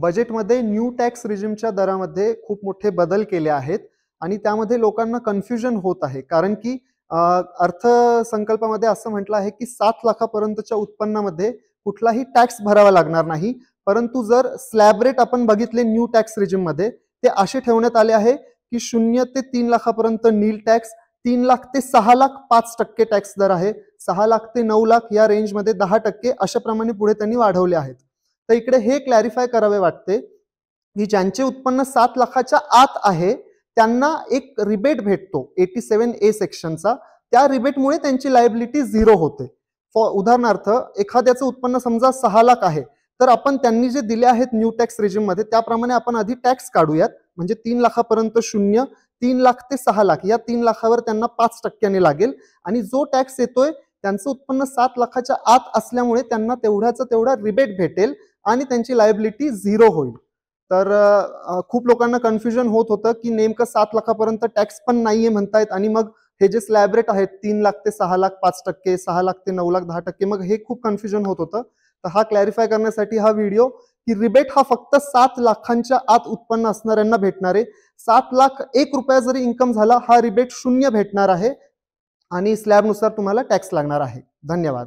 बजेटमध्ये new tax रिजिमच्या दरामध्ये खूप मोठे बदल केले आहेत आणि त्यामध्ये लोकांना कन्फ्युजन होत आहे कारण की अर्थसंकल्पामध्ये असं म्हटलं आहे की सात लाखापर्यंतच्या उत्पन्नामध्ये कुठलाही टॅक्स भरावा लागणार नाही परंतु जर स्लॅब रेट आपण बघितले न्यू टॅक्स रिजिममध्ये ते असे ठेवण्यात आले आहे की शून्य ते तीन लाखापर्यंत नील टॅक्स तीन लाख ते सहा लाख पाच टक्के टॅक्स दर आहे सहा लाख ते नऊ लाख या रेंजमध्ये दहा टक्के अशा पुढे त्यांनी वाढवले आहेत तर इकडे हे क्लॅरिफाय करावे वाटते की ज्यांचे उत्पन्न सात लाखाच्या आत आहे त्यांना एक रिबेट भेटतो एटी सेवन ए सेक्शनचा त्या रिबेटमुळे त्यांची लायबिलिटी झिरो होते उदाहरणार्थ एखाद्याचं उत्पन्न समजा सहा लाख आहे तर आपण त्यांनी जे दिले आहेत न्यू टॅक्स मध्ये त्याप्रमाणे आपण आधी टॅक्स काढूयात म्हणजे तीन लाखापर्यंत शून्य तीन लाख ते सहा लाख या तीन लाखावर त्यांना पाच टक्क्याने लागेल आणि जो टॅक्स येतोय त्यांचं उत्पन्न सात लाखाच्या आत असल्यामुळे त्यांना तेवढ्याचा तेवढा रिबेट भेटेल आणि त्यांची लायबिलिटी झिरो होईल तर खूप लोकांना कन्फ्युजन होत होतं की नेमकं सात लाखापर्यंत टॅक्स पण नाहीये म्हणतायत आणि मग हे जे स्लॅब रेट आहेत तीन लाख ते सहा लाख पाच टक्के सहा लाख ते नऊ लाख दहा टक्के मग हे खूप कन्फ्युजन होत होतं तर हा क्लॅरिफाय करण्यासाठी हा व्हिडिओ की रिबेट हा फक्त सात लाखांच्या आत उत्पन्न असणाऱ्यांना भेटणार आहे सात लाख एक रुपया जरी इन्कम झाला हा रिबेट शून्य भेटणार आहे आणि स्लॅबनुसार तुम्हाला टॅक्स लागणार आहे धन्यवाद